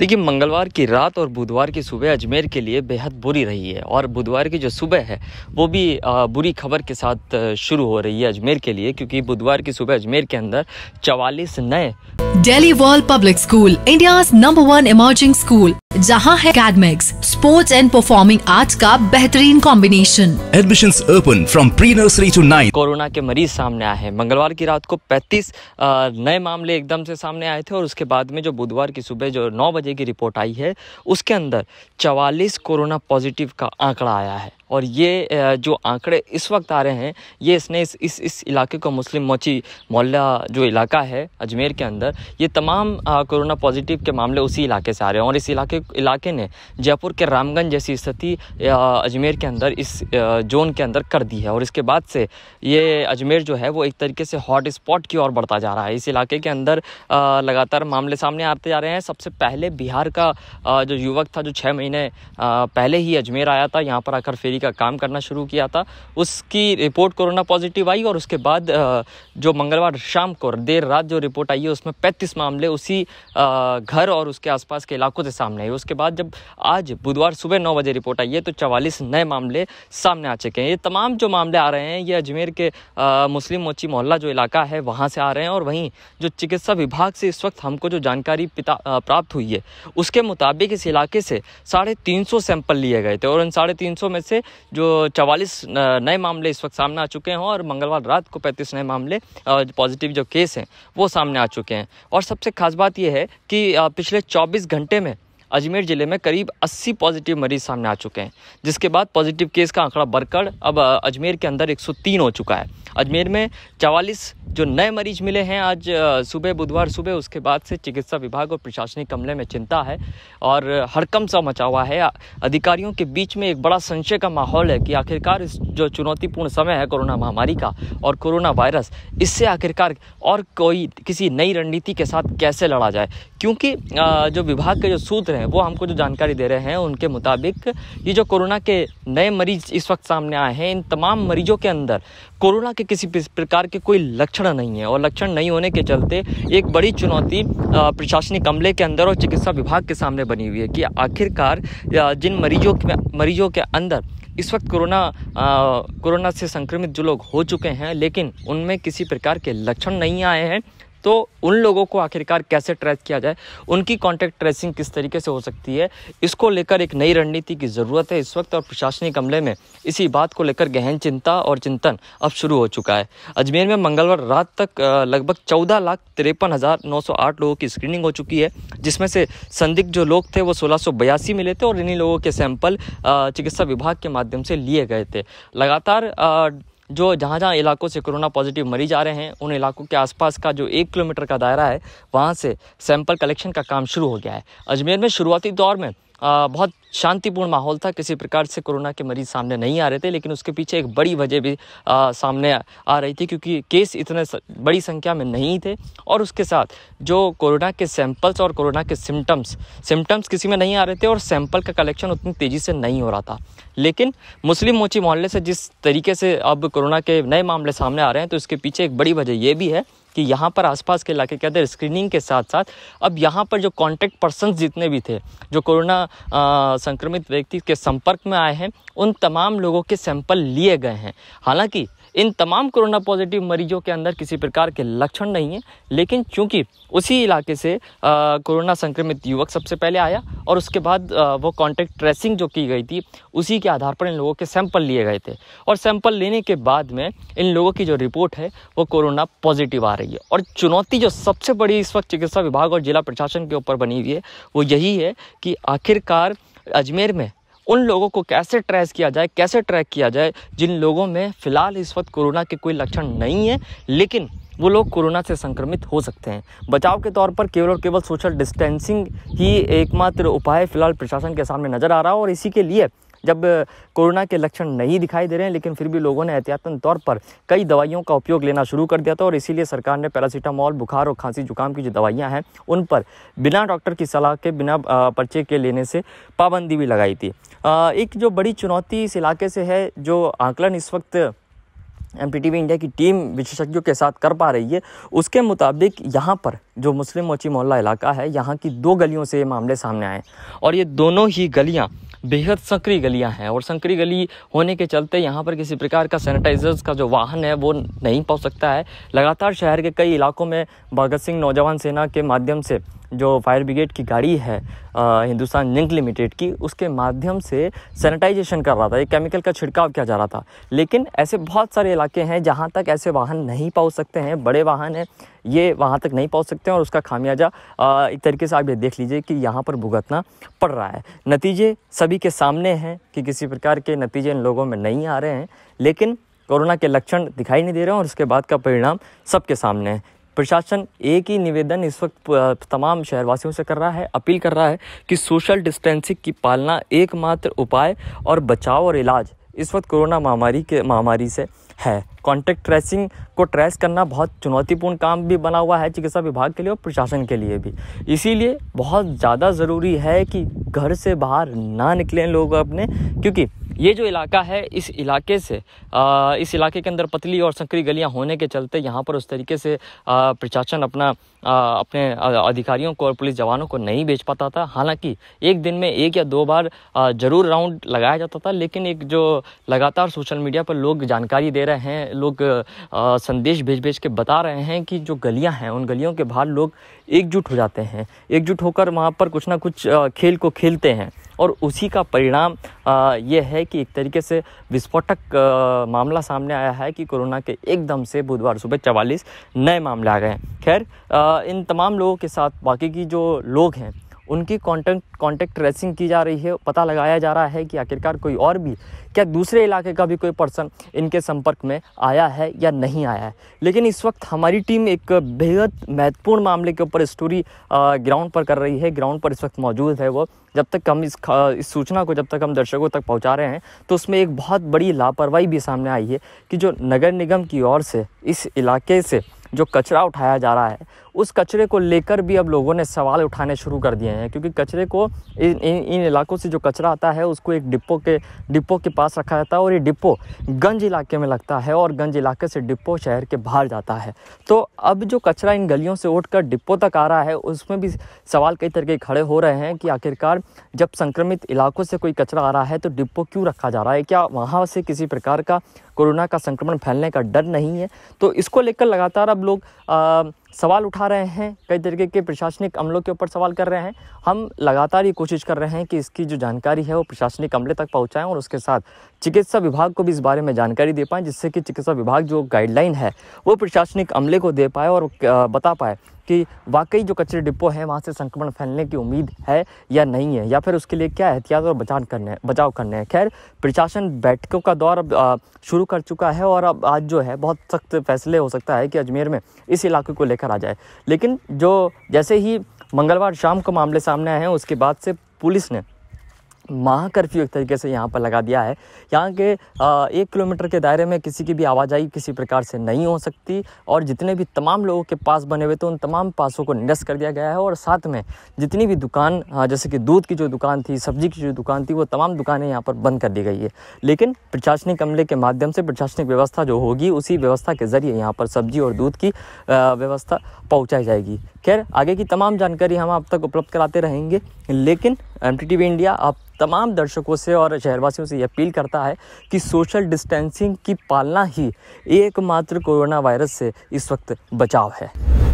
देखिए मंगलवार की रात और बुधवार की सुबह अजमेर के लिए बेहद बुरी रही है और बुधवार की जो सुबह है वो भी बुरी खबर के साथ शुरू हो रही है अजमेर के लिए क्योंकि बुधवार की सुबह अजमेर के अंदर चवालीस नए Delhi world public school India number one emerging school जहाँ है academics sports and performing arts का बेहतरीन combination admission open from pre nursery to nine corona के मरीज सामने आए हैं मंगलवार की रात को 35 नए मामले एकदम से सामने आए थे और उसके बाद में जो बुधवार की सुबह जो नौ बजे की रिपोर्ट आई है उसके अंदर चवालीस कोरोना पॉजिटिव का आंकड़ा आया है और ये जो आंकड़े इस वक्त आ रहे हैं ये इसने इस इस, इस इलाके को मुस्लिम मोची मोहल्ला जो इलाका है अजमेर के अंदर ये तमाम कोरोना पॉजिटिव के मामले उसी इलाके से आ रहे हैं और इस इलाके इलाके ने जयपुर के रामगंज जैसी स्थिति अजमेर के अंदर इस जोन के अंदर कर दी है और इसके बाद से ये अजमेर जो है वो एक तरीके से हॉट स्पॉट की ओर बढ़ता जा रहा है इस इलाके के अंदर लगातार मामले सामने आते जा रहे हैं सबसे पहले बिहार का जो युवक था जो छः महीने पहले ही अजमेर आया था यहाँ पर आकर फिर डिलीवरी का काम करना शुरू किया था उसकी रिपोर्ट कोरोना पॉजिटिव आई और उसके बाद जो मंगलवार शाम को देर रात जो रिपोर्ट आई है उसमें पैंतीस मामले उसी घर और उसके आसपास के इलाकों से सामने आए उसके बाद जब आज बुधवार सुबह नौ बजे रिपोर्ट आई है तो चवालीस नए मामले सामने आ चुके हैं ये तमाम जो मामले आ रहे हैं ये अजमेर के मुस्लिम मोची मोहल्ला जो इलाका है वहाँ से आ रहे हैं और वहीं जो चिकित्सा विभाग से इस वक्त हमको जो जानकारी प्राप्त हुई है उसके मुताबिक इस इलाके से साढ़े तीन सौ सैंपल लिए गए थे और इन साढ़े तीन सौ में से जो चवालीस नए मामले इस वक्त सामने आ चुके हैं और मंगलवार रात को पैंतीस नए मामले पॉजिटिव जो केस हैं वो सामने आ चुके हैं और सबसे खास बात यह है कि पिछले चौबीस घंटे में अजमेर ज़िले में करीब 80 पॉजिटिव मरीज सामने आ चुके हैं जिसके बाद पॉजिटिव केस का आंकड़ा बढ़कर अब अजमेर के अंदर 103 हो चुका है अजमेर में चवालीस जो नए मरीज मिले हैं आज सुबह बुधवार सुबह उसके बाद से चिकित्सा विभाग और प्रशासनिक कमले में चिंता है और हड़कम सा मचा हुआ है अधिकारियों के बीच में एक बड़ा संशय का माहौल है कि आखिरकार इस जो चुनौतीपूर्ण समय है कोरोना महामारी का और कोरोना वायरस इससे आखिरकार और कोई किसी नई रणनीति के साथ कैसे लड़ा जाए क्योंकि जो विभाग के जो सूत्र हैं वो हमको जो जानकारी दे रहे हैं उनके मुताबिक ये जो कोरोना के नए मरीज इस वक्त सामने आए हैं इन तमाम मरीजों के अंदर कोरोना के किसी प्रकार के कोई लक्षण नहीं है और लक्षण नहीं होने के चलते एक बड़ी चुनौती प्रशासनिक अमले के अंदर और चिकित्सा विभाग के सामने बनी हुई है कि आखिरकार जिन मरीजों के मरीजों के अंदर इस वक्त कोरोना कोरोना से संक्रमित जो लोग हो चुके हैं लेकिन उनमें किसी प्रकार के लक्षण नहीं आए हैं तो उन लोगों को आखिरकार कैसे ट्रेस किया जाए उनकी कॉन्टैक्ट ट्रेसिंग किस तरीके से हो सकती है इसको लेकर एक नई रणनीति की ज़रूरत है इस वक्त और प्रशासनिक अमले में इसी बात को लेकर गहन चिंता और चिंतन अब शुरू हो चुका है अजमेर में मंगलवार रात तक लगभग चौदह लाख तिरपन हज़ार नौ सौ आठ लोगों की स्क्रीनिंग हो चुकी है जिसमें से संदिग्ध जो लोग थे वो सोलह सौ बयासी मिले थे और इन्हीं लोगों के सैंपल चिकित्सा विभाग के माध्यम से लिए गए थे लगातार जो जहाँ जहाँ इलाकों से कोरोना पॉजिटिव मरीज आ रहे हैं उन इलाकों के आसपास का जो एक किलोमीटर का दायरा है वहाँ से सैंपल कलेक्शन का काम शुरू हो गया है अजमेर में शुरुआती दौर में आ, बहुत शांतिपूर्ण माहौल था किसी प्रकार से कोरोना के मरीज़ सामने नहीं आ रहे थे लेकिन उसके पीछे एक बड़ी वजह भी आ, सामने आ रही थी क्योंकि केस इतने बड़ी संख्या में नहीं थे और उसके साथ जो कोरोना के सैंपल्स और कोरोना के सिम्टम्स सिम्टम्स किसी में नहीं आ रहे थे और सैंपल का कलेक्शन उतनी तेज़ी से नहीं हो रहा था लेकिन मुस्लिम मोची मोहल्ले से जिस तरीके से अब कोरोना के नए मामले सामने आ रहे हैं तो इसके पीछे एक बड़ी वजह यह भी है कि यहाँ पर आसपास के इलाके के अंदर स्क्रीनिंग के साथ साथ अब यहाँ पर जो कॉन्टैक्ट पर्सन जितने भी थे जो कोरोना संक्रमित व्यक्ति के संपर्क में आए हैं उन तमाम लोगों के सैंपल लिए गए हैं हालांकि इन तमाम कोरोना पॉजिटिव मरीजों के अंदर किसी प्रकार के लक्षण नहीं है लेकिन चूंकि उसी इलाके से कोरोना संक्रमित युवक सबसे पहले आया और उसके बाद आ, वो कॉन्टैक्ट ट्रेसिंग जो की गई थी उसी के आधार पर इन लोगों के सैंपल लिए गए थे और सैंपल लेने के बाद में इन लोगों की जो रिपोर्ट है वो कोरोना पॉजिटिव आ रही है और चुनौती जो सबसे बड़ी इस वक्त चिकित्सा विभाग और जिला प्रशासन के ऊपर बनी हुई है वो यही है कि आखिरकार अजमेर में उन लोगों को कैसे ट्रेस किया जाए कैसे ट्रैक किया जाए जिन लोगों में फ़िलहाल इस वक्त कोरोना के कोई लक्षण नहीं है लेकिन वो लोग कोरोना से संक्रमित हो सकते हैं बचाव के तौर पर केवल और केवल सोशल डिस्टेंसिंग ही एकमात्र उपाय फिलहाल प्रशासन के सामने नज़र आ रहा है और इसी के लिए जब कोरोना के लक्षण नहीं दिखाई दे रहे हैं लेकिन फिर भी लोगों ने एहतियातन तौर पर कई दवाइयों का उपयोग लेना शुरू कर दिया था और इसीलिए सरकार ने पैरासीटामॉल बुखार और खांसी जुकाम की जो दवाइयाँ हैं उन पर बिना डॉक्टर की सलाह के बिना पर्चे के लेने से पाबंदी भी लगाई थी एक जो बड़ी चुनौती इस इलाके से है जो आंकलन इस वक्त एम इंडिया की टीम विशेषज्ञों के साथ कर पा रही है उसके मुताबिक यहाँ पर जो मुस्लिम मोची मोहल्ला इलाका है यहाँ की दो गलियों से ये मामले सामने आए और ये दोनों ही गलियाँ बेहद संकरी गलियां हैं और संकरी गली होने के चलते यहाँ पर किसी प्रकार का सैनिटाइजर्स का जो वाहन है वो नहीं पहुँच सकता है लगातार शहर के कई इलाकों में भगत सिंह नौजवान सेना के माध्यम से जो फायर ब्रिगेड की गाड़ी है आ, हिंदुस्तान जिंक लिमिटेड की उसके माध्यम से सैनिटाइजेशन कर रहा था एक केमिकल का छिड़काव किया जा रहा था लेकिन ऐसे बहुत सारे इलाके हैं जहाँ तक ऐसे वाहन नहीं पहुँच सकते हैं बड़े वाहन हैं ये वहाँ तक नहीं पहुँच सकते हैं और उसका खामियाजा एक तरीके से आप ये देख लीजिए कि यहाँ पर भुगतना पड़ रहा है नतीजे सभी के सामने हैं कि किसी प्रकार के नतीजे इन लोगों में नहीं आ रहे हैं लेकिन कोरोना के लक्षण दिखाई नहीं दे रहे हैं और उसके बाद का परिणाम सबके सामने है प्रशासन एक ही निवेदन इस वक्त तमाम शहरवासियों से कर रहा है अपील कर रहा है कि सोशल डिस्टेंसिंग की पालना एकमात्र उपाय और बचाव और इलाज इस वक्त कोरोना महामारी के महामारी से है कॉन्टैक्ट ट्रेसिंग को ट्रेस करना बहुत चुनौतीपूर्ण काम भी बना हुआ है चिकित्सा विभाग के लिए और प्रशासन के लिए भी इसीलिए बहुत ज़्यादा ज़रूरी है कि घर से बाहर ना निकलें लोग अपने क्योंकि ये जो इलाका है इस इलाके से आ, इस इलाके के अंदर पतली और संकरी गलियां होने के चलते यहाँ पर उस तरीके से प्रशासन अपना आ, अपने अधिकारियों को और पुलिस जवानों को नहीं बेच पाता था हालांकि एक दिन में एक या दो बार ज़रूर राउंड लगाया जाता था लेकिन एक जो लगातार सोशल मीडिया पर लोग जानकारी दे रहे हैं लोग आ, संदेश भेज भेज के बता रहे हैं कि जो गलियाँ हैं उन गलियों के बाहर लोग एकजुट हो जाते हैं एकजुट होकर वहाँ पर कुछ ना कुछ खेल को खेलते हैं और उसी का परिणाम ये है कि एक तरीके से विस्फोटक मामला सामने आया है कि कोरोना के एकदम से बुधवार सुबह चवालीस नए मामले आ गए हैं खैर इन तमाम लोगों के साथ बाकी की जो लोग हैं उनकी कॉन्टेक्ट कॉन्टैक्ट ट्रेसिंग की जा रही है पता लगाया जा रहा है कि आखिरकार कोई और भी क्या दूसरे इलाके का भी कोई पर्सन इनके संपर्क में आया है या नहीं आया है लेकिन इस वक्त हमारी टीम एक बेहद महत्वपूर्ण मामले के ऊपर स्टोरी ग्राउंड पर कर रही है ग्राउंड पर इस वक्त मौजूद है वो जब तक हम इस इस सूचना को जब तक हम दर्शकों तक पहुंचा रहे हैं तो उसमें एक बहुत बड़ी लापरवाही भी सामने आई है कि जो नगर निगम की ओर से इस इलाके से जो कचरा उठाया जा रहा है उस कचरे को लेकर भी अब लोगों ने सवाल उठाने शुरू कर दिए हैं क्योंकि कचरे को इन इन, इन इलाकों से जो कचरा आता है उसको एक डिपो के डिपो के पास रखा जाता है और ये डिपो गंज इलाके में लगता है और गंज इलाके से डिपो शहर के बाहर जाता है तो अब जो कचरा इन गलियों से उठ डिपो तक आ रहा है उसमें भी सवाल कई तरह के खड़े हो रहे हैं कि आखिरकार जब संक्रमित इलाकों से कोई कचरा आ रहा है तो डिपो क्यों रखा जा रहा है क्या वहाँ से किसी प्रकार का कोरोना का संक्रमण फैलने का डर नहीं है तो इसको लेकर लगातार अब लोग सवाल उठा रहे हैं कई तरीके के प्रशासनिक अमलों के ऊपर सवाल कर रहे हैं हम लगातार ये कोशिश कर रहे हैं कि इसकी जो जानकारी है वो प्रशासनिक अमले तक पहुँचाएँ और उसके साथ चिकित्सा विभाग को भी इस बारे में जानकारी दे पाएँ जिससे कि चिकित्सा विभाग जो गाइडलाइन है वो प्रशासनिक अमले को दे पाए और बता पाए कि वाकई जो कचरे डिपो है वहाँ से संक्रमण फैलने की उम्मीद है या नहीं है या फिर उसके लिए क्या एहतियात और बचाव करने बचाव करने हैं खैर प्रशासन बैठकों का दौर अब शुरू कर चुका है और अब आज जो है बहुत सख्त फैसले हो सकता है कि अजमेर में इस इलाके को लेकर आ जाए लेकिन जो जैसे ही मंगलवार शाम को मामले सामने आए हैं उसके बाद से पुलिस ने महा कर्फ्यू एक तरीके से यहाँ पर लगा दिया है यहाँ के एक किलोमीटर के दायरे में किसी की भी आवाजाही किसी प्रकार से नहीं हो सकती और जितने भी तमाम लोगों के पास बने हुए थे उन तमाम पासों को निरस्त कर दिया गया है और साथ में जितनी भी दुकान जैसे कि दूध की जो दुकान थी सब्जी की जो दुकान थी वो तमाम दुकानें यहाँ पर बंद कर दी गई है लेकिन प्रशासनिक अमले के माध्यम से प्रशासनिक व्यवस्था जो होगी उसी व्यवस्था के ज़रिए यहाँ पर सब्जी और दूध की व्यवस्था पहुँचाई जाएगी खैर आगे की तमाम जानकारी हम आप तक उपलब्ध कराते रहेंगे लेकिन एम टी इंडिया आप तमाम दर्शकों से और शहरवासियों से ये अपील करता है कि सोशल डिस्टेंसिंग की पालना ही एकमात्र कोरोना वायरस से इस वक्त बचाव है